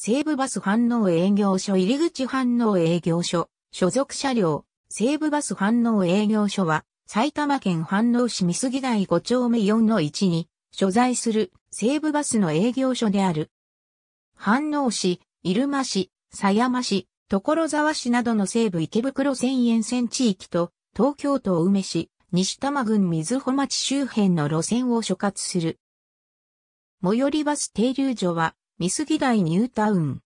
西武バス反応営業所入口反応営業所、所属車両、西武バス反応営業所は、埼玉県飯能市美杉台5丁目4の1に、所在する西武バスの営業所である。飯能市、入間市、狭山市、所沢市などの西部池袋線沿線地域と、東京都青梅市、西多摩郡瑞穂町周辺の路線を所轄する。最寄りバス停留所は、ミスギダイニュータウン。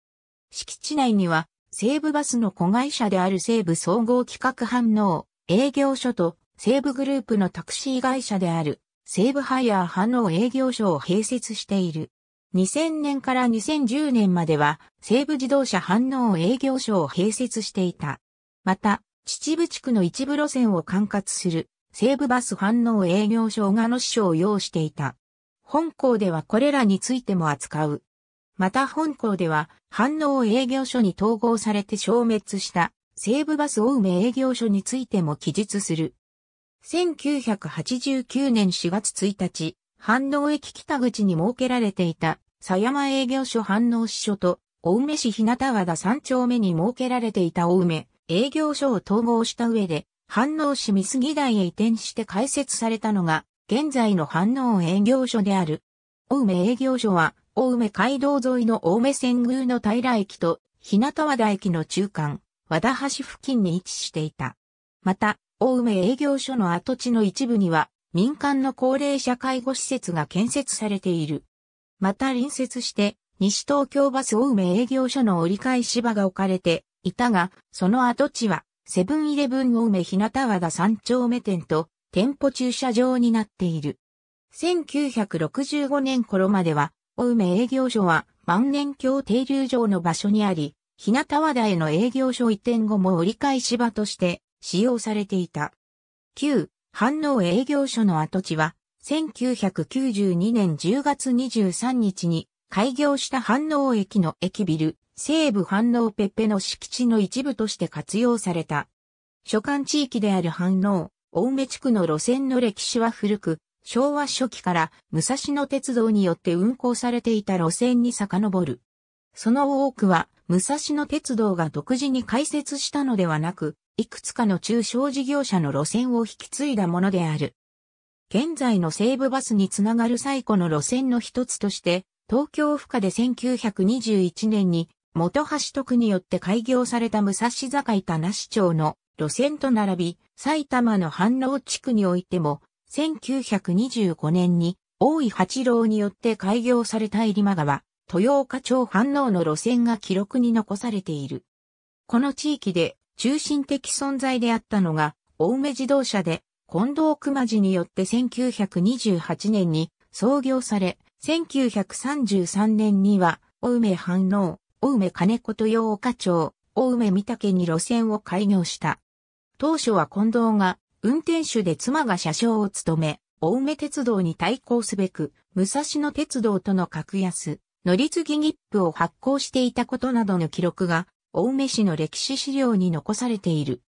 敷地内には、西武バスの子会社である西武総合企画反応営業所と西武グループのタクシー会社である西武ハイヤー反応営業所を併設している。2000年から2010年までは西武自動車反応営業所を併設していた。また、秩父地区の一部路線を管轄する西武バス反応営業所小の支所を要していた。本校ではこれらについても扱うまた本校では、反応営業所に統合されて消滅した西武バス青梅営業所についても記述する。1989年4月1日、反応駅北口に設けられていた、狭山営業所反応支所と、青梅市日向和田3丁目に設けられていた青梅営業所を統合した上で、反応市三杉台へ移転して開設されたのが、現在の反応営業所である。青梅営業所は、大梅街道沿いの青梅線宮の平駅と日向和田駅の中間、和田橋付近に位置していた。また、青梅営業所の跡地の一部には、民間の高齢者介護施設が建設されている。また隣接して、西東京バス青梅営業所の折り返し場が置かれていたが、その跡地は、セブンイレブン青梅日向和田三丁目店と店舗駐車場になっている。1965年頃までは、青梅営業所は万年橋停留場の場所にあり、日向和田への営業所移転後も折り返し場として使用されていた。旧反応営業所の跡地は、1992年10月23日に開業した反応駅の駅ビル、西部反応ペッペの敷地の一部として活用された。所管地域である反応、青梅地区の路線の歴史は古く、昭和初期から武蔵野鉄道によって運行されていた路線に遡る。その多くは武蔵野鉄道が独自に開設したのではなく、いくつかの中小事業者の路線を引き継いだものである。現在の西武バスにつながる最古の路線の一つとして、東京府下で1921年に元橋徳によって開業された武蔵境田梨市町の路線と並び、埼玉の反応地区においても1925年に大井八郎によって開業された入間川、豊岡町反応の路線が記録に残されている。この地域で中心的存在であったのが、青梅自動車で、近藤熊寺によって1928年に創業され、1933年には、青梅反応、青梅金子豊岡町、青梅三竹に路線を開業した。当初は近藤が運転手で妻が車掌を務め、青梅鉄道に対抗すべく、武蔵野鉄道との格安、乗り継ぎ切符を発行していたことなどの記録が、青梅市の歴史資料に残されている。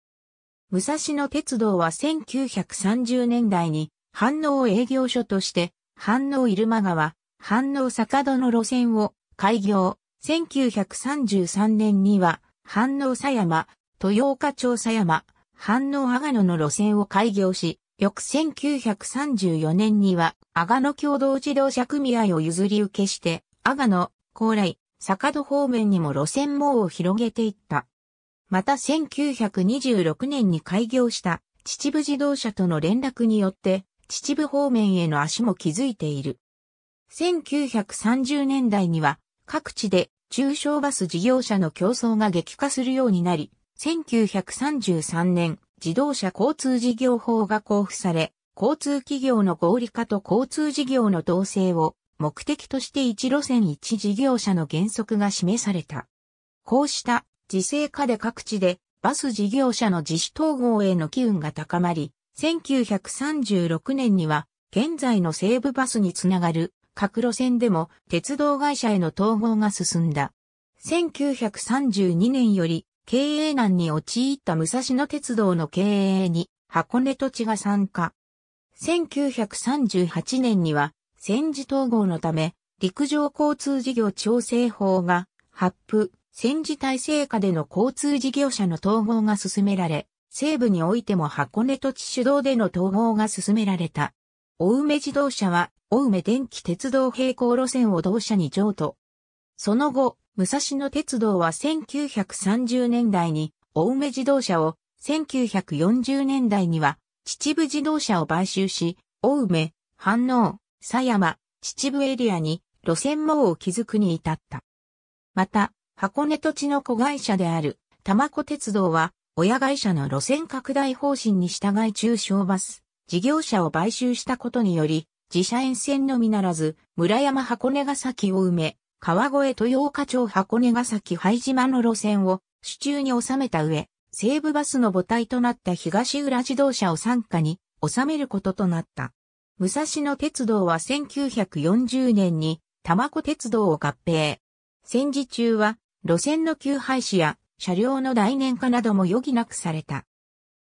武蔵野鉄道は1930年代に、反応営業所として、反応入間川、反応坂戸の路線を開業。1933年には、反応狭山、豊岡町狭山、反応阿賀野の路線を開業し、翌1934年には阿賀野共同自動車組合を譲り受けして、阿賀野、高麗、坂戸方面にも路線網を広げていった。また1926年に開業した秩父自動車との連絡によって、秩父方面への足も築いている。1930年代には各地で中小バス事業者の競争が激化するようになり、1933年、自動車交通事業法が交付され、交通企業の合理化と交通事業の統制を目的として一路線一事業者の原則が示された。こうした自制化で各地でバス事業者の自主統合への機運が高まり、1936年には現在の西部バスにつながる各路線でも鉄道会社への統合が進んだ。1932年より経営難に陥った武蔵野鉄道の経営に箱根土地が参加。1938年には戦時統合のため陸上交通事業調整法が発布、戦時体制下での交通事業者の統合が進められ、西部においても箱根土地主導での統合が進められた。青梅自動車は青梅電気鉄道並行路線を同社に譲渡。その後、武蔵野鉄道は1930年代に青梅自動車を、1940年代には秩父自動車を買収し、青梅、反応、狭山、秩父エリアに路線網を築くに至った。また、箱根土地の子会社である玉子鉄道は、親会社の路線拡大方針に従い中小バス、事業者を買収したことにより、自社沿線のみならず、村山箱根ヶ崎を埋め、川越豊岡町箱根ヶ崎灰島の路線を手中に収めた上、西武バスの母体となった東浦自動車を参加に収めることとなった。武蔵野鉄道は1940年に玉子鉄道を合併。戦時中は路線の急廃止や車両の来年化なども余儀なくされた。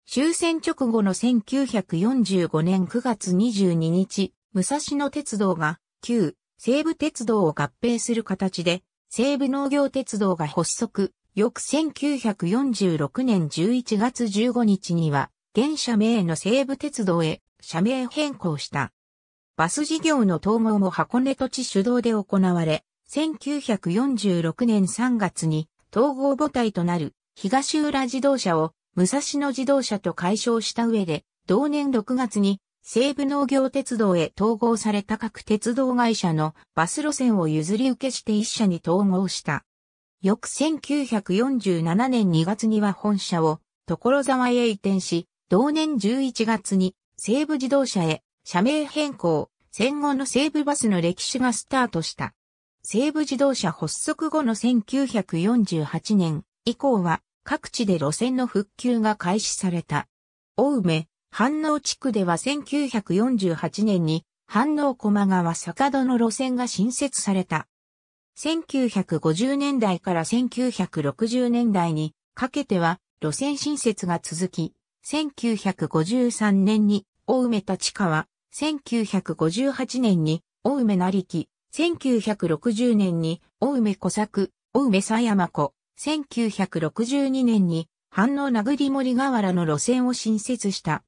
終戦直後の1945年9月22日、武蔵野鉄道が旧西武鉄道を合併する形で、西武農業鉄道が発足、翌1946年11月15日には、現社名の西武鉄道へ社名変更した。バス事業の統合も箱根土地主導で行われ、1946年3月に統合母体となる東浦自動車を武蔵野自動車と解消した上で、同年6月に西武農業鉄道へ統合された各鉄道会社のバス路線を譲り受けして一社に統合した。翌1947年2月には本社を所沢へ移転し、同年11月に西武自動車へ社名変更、戦後の西武バスの歴史がスタートした。西武自動車発足後の1948年以降は各地で路線の復旧が開始された。梅、反応地区では1948年に反応駒川坂戸の路線が新設された。1950年代から1960年代にかけては路線新設が続き、1953年に大梅立川、1958年に大梅成木、1960年に大梅小作、大梅狭山湖、1962年に反応殴り森河原の路線を新設した。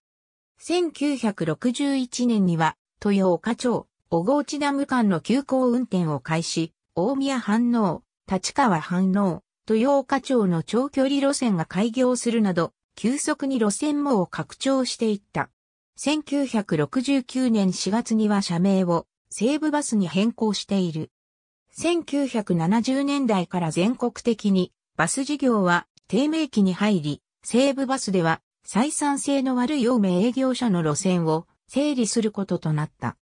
1961年には、豊岡町、小河内ダム間の急行運転を開始、大宮反応、立川反応、豊岡町の長距離路線が開業するなど、急速に路線網を拡張していった。1969年4月には社名を西武バスに変更している。1970年代から全国的にバス事業は低迷期に入り、西武バスでは採算性の悪い陽明営業所の路線を整理することとなった。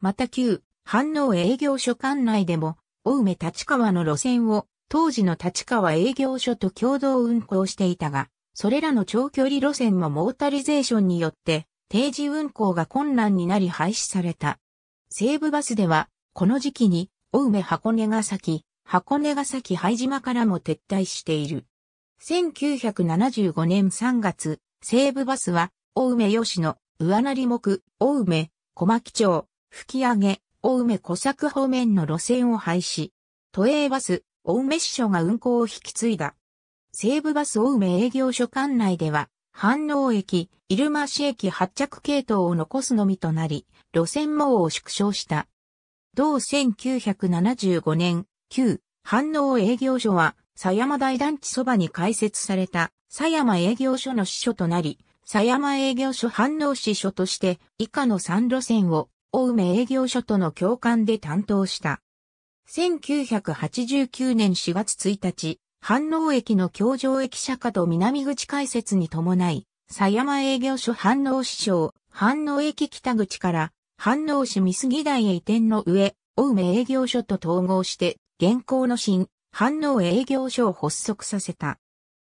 また旧、反応営業所管内でも、青梅立川の路線を当時の立川営業所と共同運行していたが、それらの長距離路線もモータリゼーションによって定時運行が困難になり廃止された。西武バスでは、この時期に、青梅箱根ヶ崎、箱根ヶ崎灰島からも撤退している。1975年3月、西武バスは、大梅吉野、上成木、大梅、小牧町、吹上、大梅小作方面の路線を廃止。都営バス、大梅支所が運行を引き継いだ。西武バス大梅営業所管内では、飯能駅、入間市駅発着系統を残すのみとなり、路線網を縮小した。同1975年、旧飯能営業所は狭山大団地そばに開設された狭山営業所の支所となり、狭山営業所反応支所として以下の3路線を大梅営業所との共感で担当した。1989年4月1日、反応駅の京城駅舎下と南口開設に伴い、狭山営業所反応支所、反応駅北口から反応市三杉台へ移転の上、大梅営業所と統合して、現行の新反応営業所を発足させた。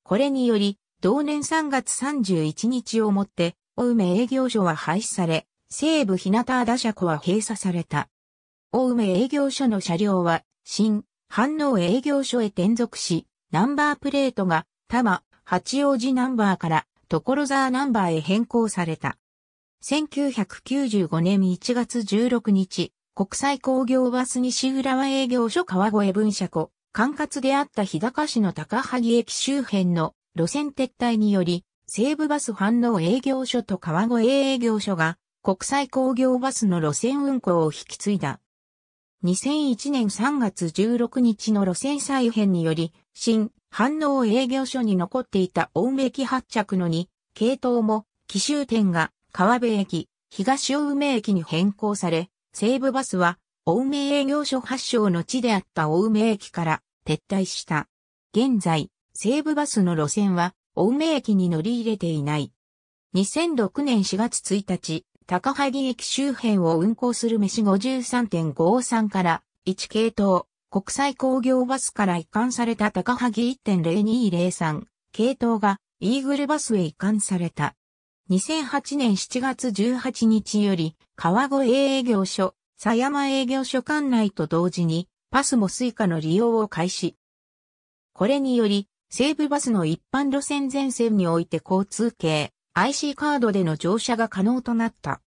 これにより、同年3月31日をもって、青梅営業所は廃止され、西部日向田車庫は閉鎖された。青梅営業所の車両は、新、反応営業所へ転属し、ナンバープレートが、多摩、八王子ナンバーから、所沢ナンバーへ変更された。1995年1月16日、国際工業バス西浦和営業所川越分社庫、管轄であった日高市の高萩駅周辺の路線撤退により、西武バス反応営業所と川越営業所が国際工業バスの路線運行を引き継いだ。2001年3月16日の路線再編により、新反応営業所に残っていた大梅駅発着の2系統も、奇襲店が川辺駅、東青梅駅に変更され、西武バスは青梅営業所発祥の地であった青梅駅から撤退した。現在、西武バスの路線は青梅駅に乗り入れていない。2006年4月1日、高萩駅周辺を運行する飯53.53から1系統、国際工業バスから移管された高萩1.0203系統がイーグルバスへ移管された。2008年7月18日より川越営業所狭山営業所管内と同時に、パスもスイカの利用を開始。これにより、西武バスの一般路線全線において交通系、IC カードでの乗車が可能となった。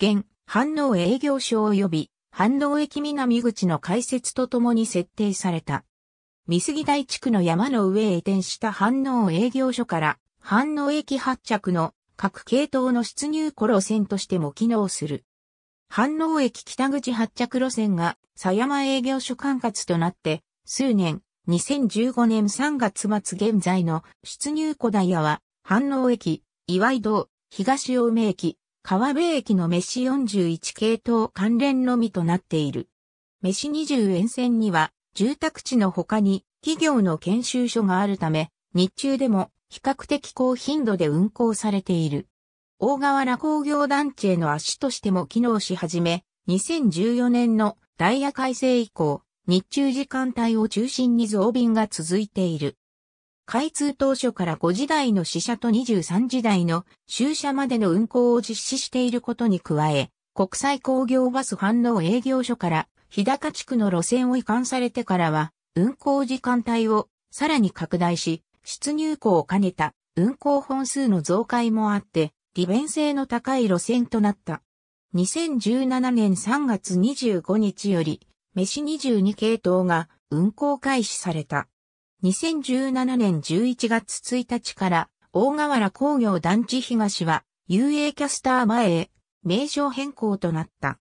現、反応営業所及び、反応駅南口の開設とともに設定された。三杉台地区の山の上へ移転した反応営業所から、反応駅発着の各系統の出入庫路線としても機能する。反応駅北口発着路線が狭山営業所管轄となって、数年、2015年3月末現在の出入庫ダイヤは、反応駅、岩井道、東青梅駅、川辺駅の飯41系統関連のみとなっている。飯20沿線には、住宅地の他に企業の研修所があるため、日中でも比較的高頻度で運行されている。大河原工業団地への足としても機能し始め、2014年のダイヤ改正以降、日中時間帯を中心に増便が続いている。開通当初から5時台の死者と23時台の終車までの運行を実施していることに加え、国際工業バス反応営業所から日高地区の路線を移管されてからは、運行時間帯をさらに拡大し、出入港を兼ねた運行本数の増改もあって、利便性の高い路線となった。2017年3月25日より、メシ22系統が運行開始された。2017年11月1日から、大河原工業団地東は、UA キャスター前へ、名称変更となった。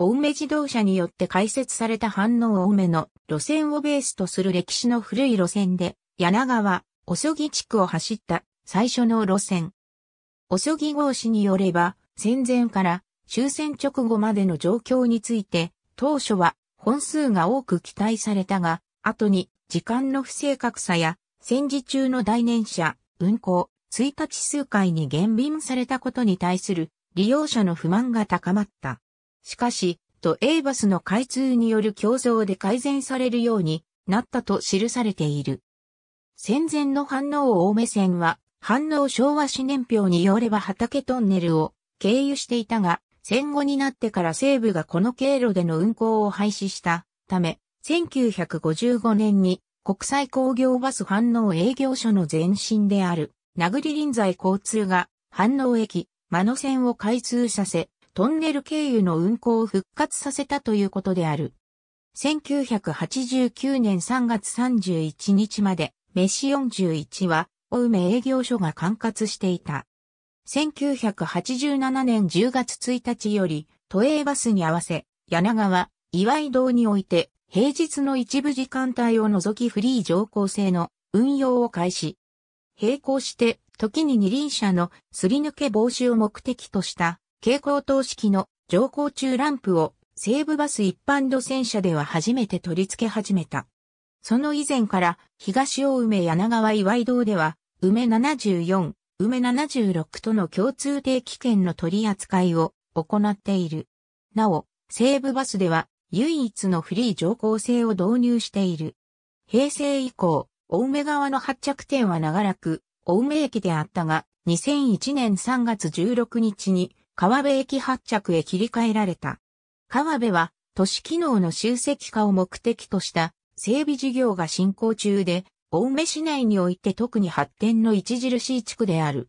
青梅自動車によって開設された反応青梅の路線をベースとする歴史の古い路線で、柳川、細木地区を走った最初の路線。おそぎ号氏によれば、戦前から終戦直後までの状況について、当初は本数が多く期待されたが、後に時間の不正確さや戦時中の来年者、運行、1日数回に減便されたことに対する利用者の不満が高まった。しかし、と A バスの開通による競争で改善されるようになったと記されている。戦前の反応を多め線は反応昭和史年表によれば畑トンネルを経由していたが、戦後になってから西部がこの経路での運行を廃止したため、1955年に国際工業バス反応営業所の前身である、名栗臨済交通が反応駅、間野線を開通させ、トンネル経由の運行を復活させたということである。1989年3月31日まで、メシ41は青梅営業所が管轄していた。1987年10月1日より、都営バスに合わせ、柳川、岩井堂において、平日の一部時間帯を除きフリー乗降制の運用を開始。並行して、時に二輪車のすり抜け防止を目的とした蛍光灯式の乗降中ランプを西武バス一般路線車では初めて取り付け始めた。その以前から東大梅柳川岩井堂では、梅74、梅76との共通定期券の取り扱いを行っている。なお、西武バスでは唯一のフリー乗降制を導入している。平成以降、大梅川の発着点は長らく、大梅駅であったが、2001年3月16日に川辺駅発着へ切り替えられた。川辺は都市機能の集積化を目的とした整備事業が進行中で、青梅市内において特に発展の著しい地区である。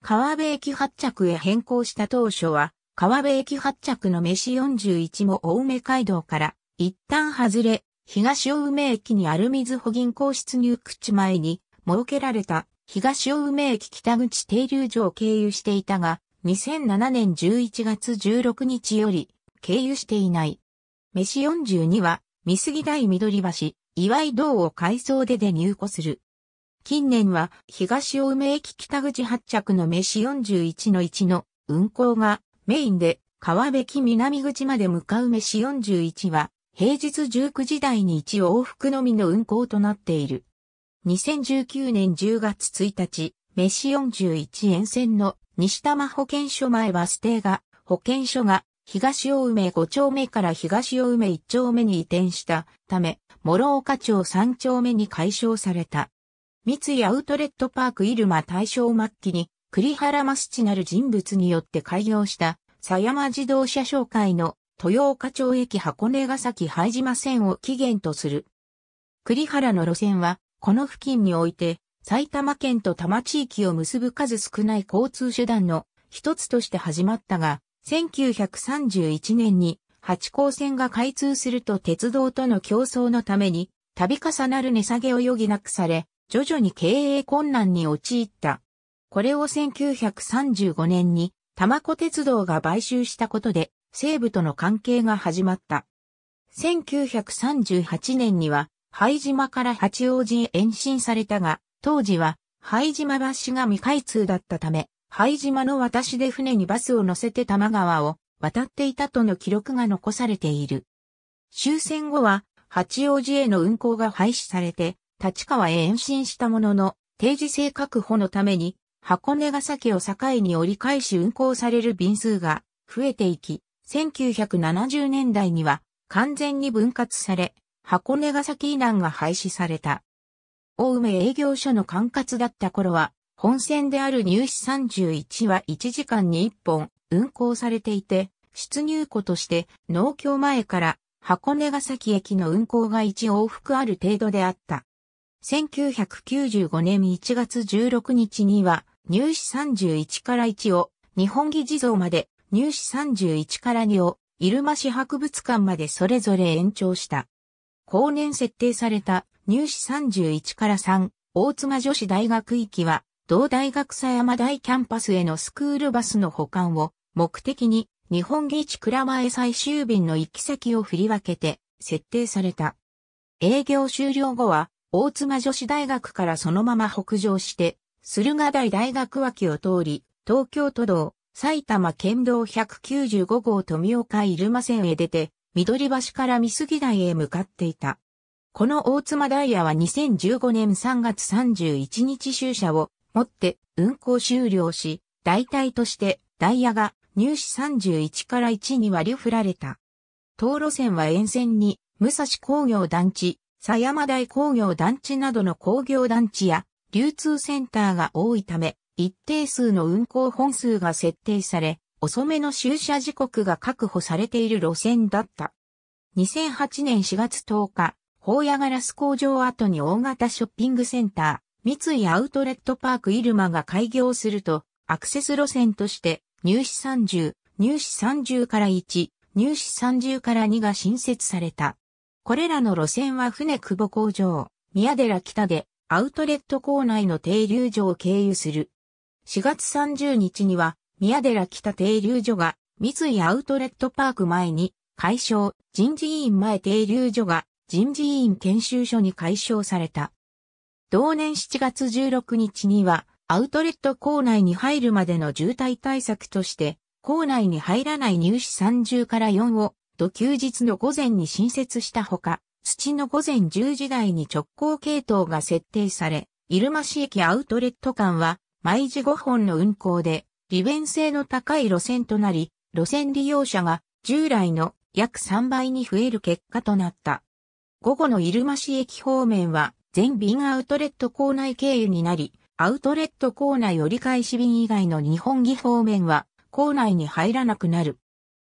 川辺駅発着へ変更した当初は、川辺駅発着の飯41も青梅街道から一旦外れ、東青梅駅にある水穂銀行出入口前に設けられた東青梅駅北口停留所を経由していたが、2007年11月16日より経由していない。飯42は見杉台緑橋、岩井道を改装でで入庫する。近年は東青梅駅北口発着の名士41の1の運行がメインで川辺木南口まで向かう名士41は平日19時台に1往復のみの運行となっている。2019年10月1日、飯シ41沿線の西多摩保健所前バス停が、保健所が東大梅5丁目から東大梅1丁目に移転したため、諸岡町3丁目に解消された。三井アウトレットパーク入間大正末期に栗原マスチなる人物によって開業した狭山自動車商会の豊岡町駅箱根ヶ崎拝島線を起源とする。栗原の路線はこの付近において埼玉県と多摩地域を結ぶ数少ない交通手段の一つとして始まったが、1931年に八甲線が開通すると鉄道との競争のために、度重なる値下げを余儀なくされ、徐々に経営困難に陥った。これを1935年に、玉子鉄道が買収したことで、西部との関係が始まった。1938年には、灰島から八王子へ延伸されたが、当時は、灰島橋が未開通だったため、灰島の渡しで船にバスを乗せて多摩川を渡っていたとの記録が残されている。終戦後は八王子への運行が廃止されて、立川へ延伸したものの、定時制確保のために、箱根ヶ崎を境に折り返し運行される便数が増えていき、1970年代には完全に分割され、箱根ヶ崎以南が廃止された。大梅営業所の管轄だった頃は、本線である入試31は1時間に1本運行されていて、出入庫として農協前から箱根ヶ崎駅の運行が1往復ある程度であった。1995年1月16日には入試31から1を日本技地蔵まで入試31から2を入間市博物館までそれぞれ延長した。後年設定された入試31から3大妻女子大学域は同大学狭山大キャンパスへのスクールバスの保管を目的に日本義地倉前最終便の行き先を振り分けて設定された。営業終了後は大妻女子大学からそのまま北上して、駿河台大学脇を通り、東京都道、埼玉県道195号富岡入間線へ出て、緑橋から三杉台へ向かっていた。この大妻ダイヤは2015年3月31日終社をもって運行終了し、代替としてダイヤが入試31から1に割り振られた。当路線は沿線に武蔵工業団地、狭山台工業団地などの工業団地や流通センターが多いため、一定数の運行本数が設定され、遅めの終車時刻が確保されている路線だった。2008年4月10日、法屋ガラス工場跡に大型ショッピングセンター、三井アウトレットパーク入間が開業すると、アクセス路線として、入試30、入試30から1、入試30から2が新設された。これらの路線は船久保工場、宮寺北で、アウトレット構内の停留所を経由する。4月30日には、宮寺北停留所が、三井アウトレットパーク前に、解消、人事委員前停留所が、人事委員研修所に解消された。同年7月16日には、アウトレット構内に入るまでの渋滞対策として、構内に入らない入試30から4を、土休日の午前に新設したほか、土の午前10時台に直行系統が設定され、入間市駅アウトレット間は、毎時5本の運行で、利便性の高い路線となり、路線利用者が従来の約3倍に増える結果となった。午後の入間市駅方面は、全便アウトレット構内経由になり、アウトレット構内折り返し便以外の日本技方面は、構内に入らなくなる。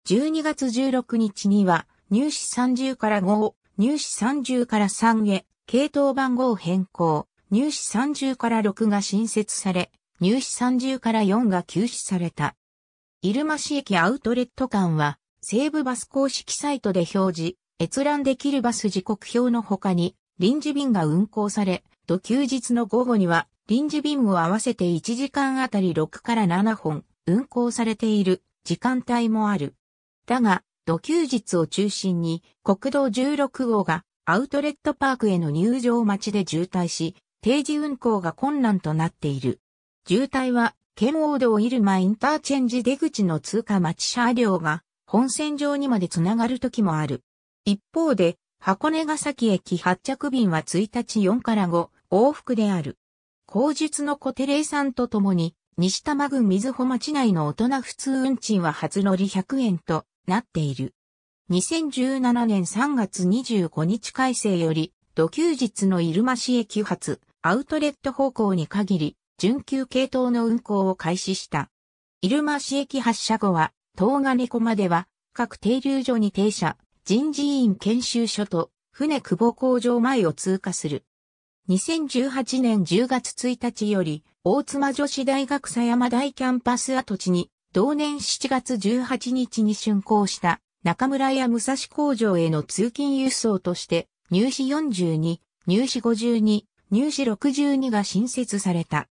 12月16日には、入試30から5入試30から3へ、系統番号変更、入試30から6が新設され、入試30から4が休止された。入間市駅アウトレット間は、西武バス公式サイトで表示、閲覧できるバス時刻表の他に、臨時便が運行され、土休日の午後には臨時便を合わせて1時間あたり6から7本運行されている時間帯もある。だが、土休日を中心に国道16号がアウトレットパークへの入場待ちで渋滞し、定時運行が困難となっている。渋滞は、県王道入間インターチェンジ出口の通過待ち車両が本線上にまでつながる時もある。一方で、箱根ヶ崎駅発着便は1日4から5往復である。後述の小手礼さんと共に、西多摩郡水穂町内の大人普通運賃は初乗り100円となっている。2017年3月25日改正より、土休日の入間市駅発、アウトレット方向に限り、準急系統の運行を開始した。入間市駅発車後は、東金湖までは、各停留所に停車、人事院研修所と船久保工場前を通過する。2018年10月1日より、大妻女子大学狭山大キャンパス跡地に、同年7月18日に竣工した中村屋武蔵工場への通勤輸送として、入試42、入試52、入試62が新設された。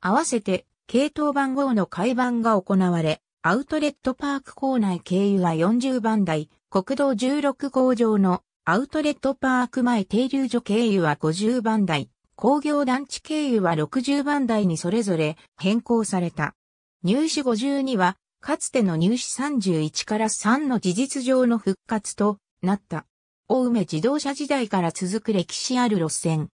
合わせて、系統番号の改番が行われ、アウトレットパーク構内経由は40番台、国道16号上のアウトレットパーク前停留所経由は50番台、工業団地経由は60番台にそれぞれ変更された。入試52は、かつての入試31から3の事実上の復活となった。大梅自動車時代から続く歴史ある路線。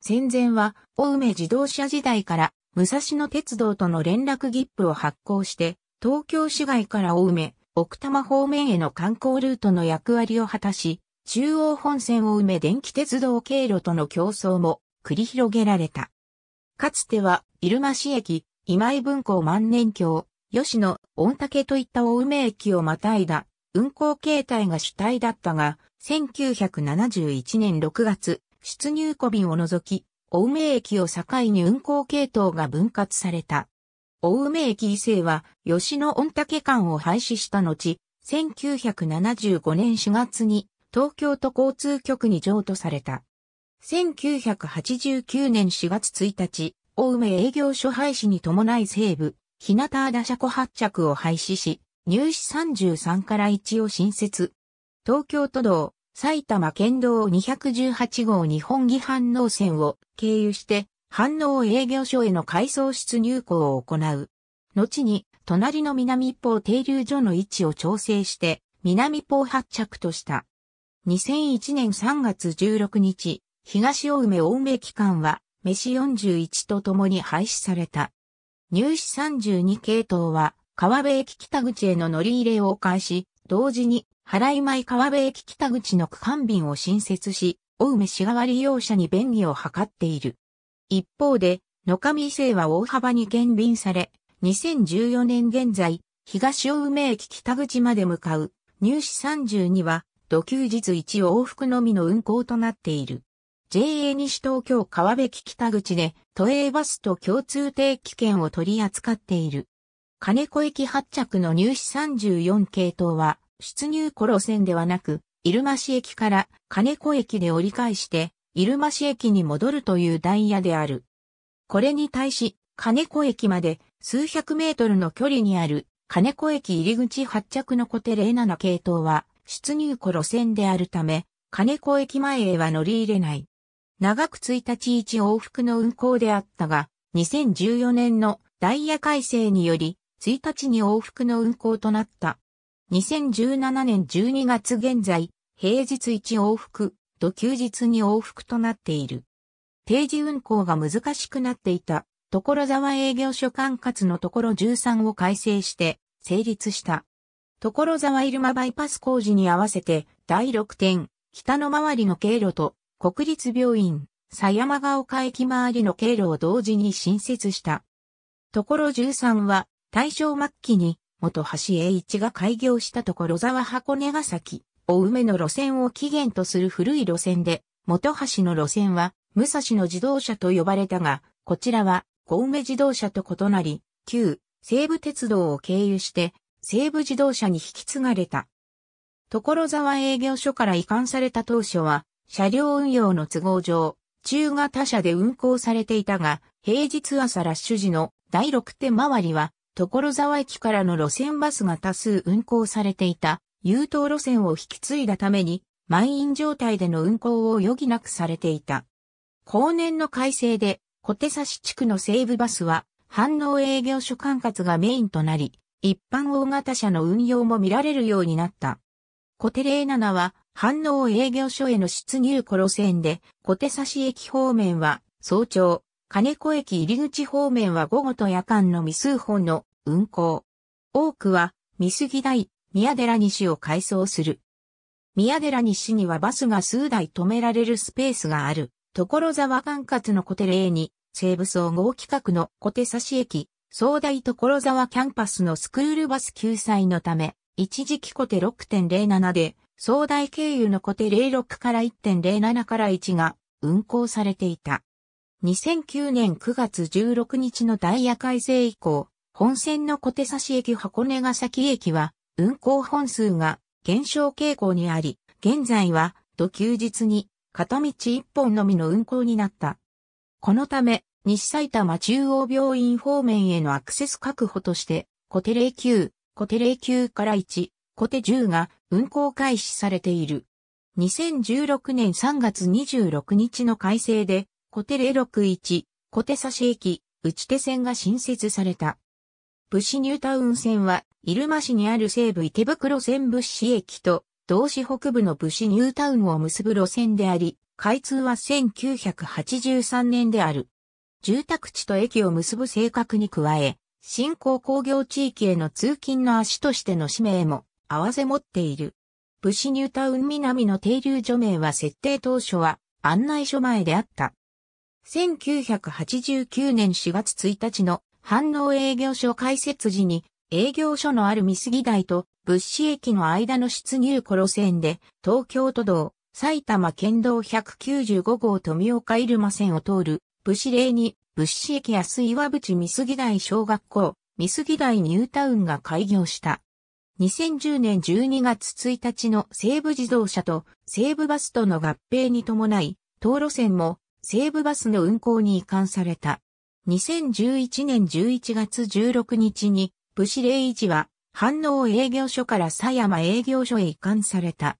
戦前は、大梅自動車時代から、武蔵野鉄道との連絡切符を発行して、東京市外から大梅、奥多摩方面への観光ルートの役割を果たし、中央本線を埋め電気鉄道経路との競争も繰り広げられた。かつては、入間市駅、今井文庫万年橋、吉野、御嶽といった青梅駅をまたいだ運行形態が主体だったが、1971年6月、出入庫便を除き、青梅駅を境に運行系統が分割された。大梅駅伊勢は、吉野御嶽館を廃止した後、1975年4月に東京都交通局に譲渡された。1989年4月1日、大梅営業所廃止に伴い西部、日向田車庫発着を廃止し、入試33から1を新設。東京都道、埼玉県道218号日本義反能線を経由して、反応営業所への改装出入港を行う。後に、隣の南方停留所の位置を調整して、南方発着とした。2001年3月16日、東大梅大梅機関は、メシ41と共に廃止された。入試32系統は、川辺駅北口への乗り入れを開始、同時に、払い前川辺駅北口の区間便を新設し、大梅市側利用者に便宜を図っている。一方で、野上伊勢は大幅に減便され、2014年現在、東青梅駅北口まで向かう、入試32は、土休日1往復のみの運行となっている。JA 西東京川辺北口で、都営バスと共通定期券を取り扱っている。金子駅発着の入試34系統は、出入コ路線ではなく、入間市駅から金子駅で折り返して、入間市駅に戻るというダイヤである。これに対し、金子駅まで数百メートルの距離にある金子駅入口発着の小手07系統は出入庫路線であるため、金子駅前へは乗り入れない。長く1日1往復の運行であったが、2014年のダイヤ改正により、1日に往復の運行となった。2017年12月現在、平日1往復、と休日に往復となっている。定時運行が難しくなっていた、所沢営業所管轄のところ13を改正して、成立した。所沢入間バイパス工事に合わせて、第6点、北の周りの経路と、国立病院、狭山ヶ丘駅周りの経路を同時に新設した。ところ13は、大正末期に、元橋栄一が開業した所沢箱根ヶ崎、お梅の路線を起源とする古い路線で、元橋の路線は、武蔵の自動車と呼ばれたが、こちらは、小梅自動車と異なり、旧、西武鉄道を経由して、西武自動車に引き継がれた。所沢営業所から移管された当初は、車両運用の都合上、中が他社で運行されていたが、平日朝ラッシュ時の第6手回りは、所沢駅からの路線バスが多数運行されていた優等路線を引き継いだために、満員状態での運行を余儀なくされていた。後年の改正で、小手差し地区の西部バスは、反応営業所管轄がメインとなり、一般大型車の運用も見られるようになった。小手07は、反応営業所への出入路線で、小手差し駅方面は、早朝、金子駅入口方面は午後と夜間の未数本の運行。多くは、見過ぎ台、宮寺西を改装する。宮寺西にはバスが数台止められるスペースがある、所沢管轄の小手例に、西武総合企画の小手差し駅、総大所沢キャンパスのスクールバス救済のため、一時期小手6.07で、総大経由の小手06から1.07から1が運行されていた。2009年9月16日のダイヤ改正以降、本線の小手差し駅箱根ヶ崎駅は運行本数が減少傾向にあり、現在は土休日に片道1本のみの運行になった。このため、西埼玉中央病院方面へのアクセス確保として、小手0 9、小手0 9から1、小手10が運行開始されている。2016年3月26日の改正で、小手061、小手差し駅、内手線が新設された。武士ニュータウン線は入間市にある西武池袋線物資駅と、同市北部の物資ニュータウンを結ぶ路線であり、開通は1983年である。住宅地と駅を結ぶ性格に加え、新興工業地域への通勤の足としての使命も合わせ持っている。武士ニュータウン南の停留所名は設定当初は案内所前であった。1989年4月1日の反応営業所開設時に営業所のある三杉台と物資駅の間の出入コ路線で東京都道、埼玉県道195号富岡入間線を通る物資例に物資駅安岩淵三杉台小学校、三杉台ニュータウンが開業した。2010年12月1日の西武自動車と西武バスとの合併に伴い、東路線も西武バスの運行に移管された。2011年11月16日に武士令一は、反応営業所から狭山営業所へ移管された。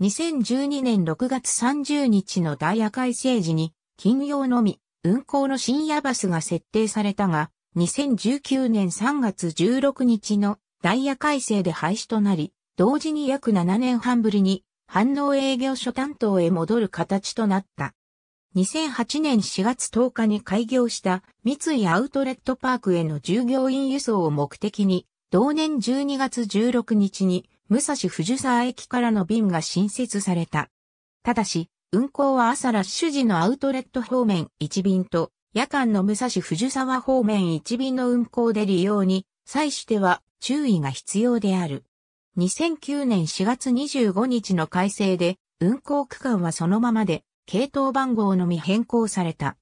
2012年6月30日のダイヤ改正時に、金曜のみ、運行の深夜バスが設定されたが、2019年3月16日のダイヤ改正で廃止となり、同時に約7年半ぶりに、反応営業所担当へ戻る形となった。2008年4月10日に開業した三井アウトレットパークへの従業員輸送を目的に、同年12月16日に武蔵藤沢駅からの便が新設された。ただし、運行は朝ラッシュ時のアウトレット方面1便と、夜間の武蔵藤沢方面1便の運行で利用に、際しては注意が必要である。2009年4月25日の改正で、運行区間はそのままで、系統番号のみ変更された。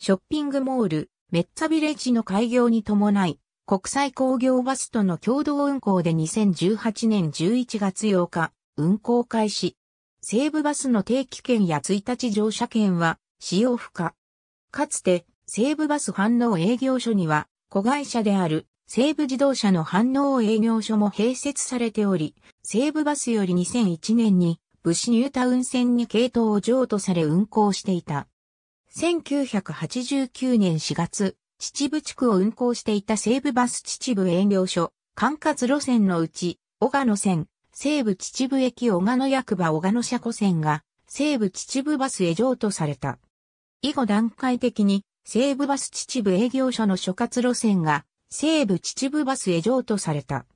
ショッピングモール、メッツァビレッジの開業に伴い、国際工業バスとの共同運行で2018年11月8日、運行開始。西武バスの定期券や1日乗車券は使用不可。かつて、西武バス反応営業所には、子会社である西武自動車の反応営業所も併設されており、西武バスより2001年に武士ニュータウン線に系統を譲渡され運行していた。1989年4月、秩父地区を運行していた西武バス秩父営業所、管轄路線のうち、小賀野線、西武秩父駅小賀野役場小賀野車庫線が、西武秩父バスへ譲渡された。以後段階的に、西武バス秩父営業所の所轄路線が、西武秩父バスへ譲渡された。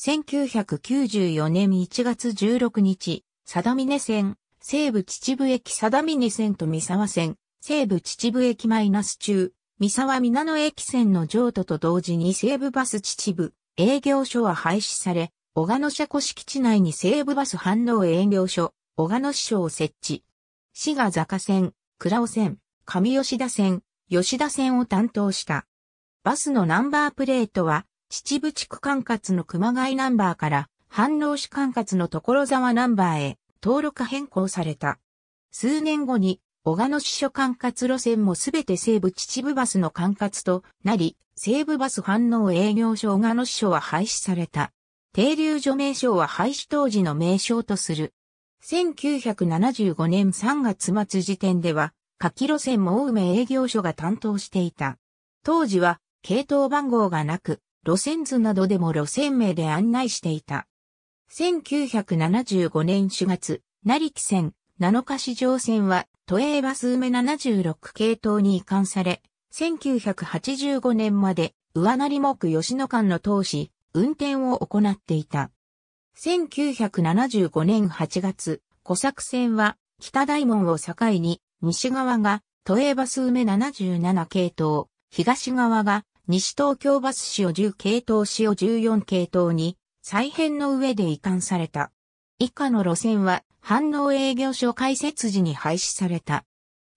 1994年1月16日、貞峰線、西武秩父駅貞峰線と三沢線、西武秩父駅マイナス中、三沢皆野駅線の譲渡と同時に西武バス秩父、営業所は廃止され、小賀野車庫敷地内に西武バス反応営業所、小賀野支所を設置。滋賀坂線、倉尾線、上吉田線、吉田線を担当した。バスのナンバープレートは、秩父地区管轄の熊谷ナンバーから、反応市管轄の所沢ナンバーへ登録変更された。数年後に、小鹿野支所管轄路線もすべて西部秩父バスの管轄となり、西部バス反応営業所小鹿野支所は廃止された。停留所名称は廃止当時の名称とする。1975年3月末時点では、柿路線も青梅営業所が担当していた。当時は、系統番号がなく、路線図などでも路線名で案内していた。1975年4月、成木線、7日市場線は、都営バス梅76系統に移管され、1985年まで、上成木吉野間の通し、運転を行っていた。1975年8月、小作線は、北大門を境に、西側が、都営バス梅77系統、東側が、西東京バス市を10系統市を14系統に、再編の上で移管された。以下の路線は、反応営業所開設時に廃止された。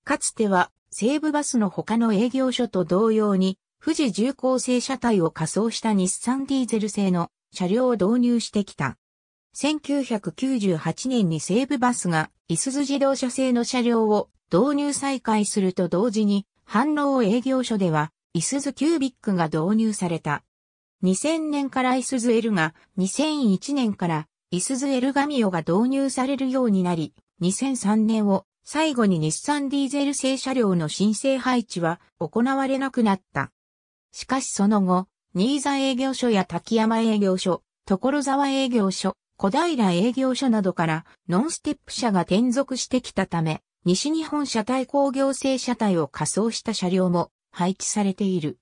かつては、西武バスの他の営業所と同様に、富士重工製車体を仮装した日産ディーゼル製の車両を導入してきた。1998年に西武バスが、いすゞ自動車製の車両を導入再開すると同時に、反応営業所では、いすゞキュービックが導入された。2000年からイスズエルが、2001年からイスズエルガミオが導入されるようになり、2003年を最後に日産ディーゼル製車両の申請配置は行われなくなった。しかしその後、新座営業所や滝山営業所、所沢営業所、小平営業所などからノンステップ車が転属してきたため、西日本車体工業製車体を仮装した車両も配置されている。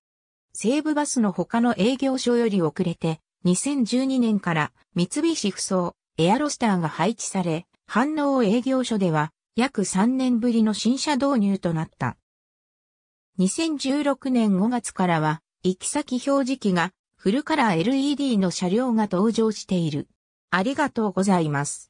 西武バスの他の営業所より遅れて、2012年から三菱ふそうエアロスターが配置され、反応営業所では約3年ぶりの新車導入となった。2016年5月からは、行き先表示器がフルカラー LED の車両が登場している。ありがとうございます。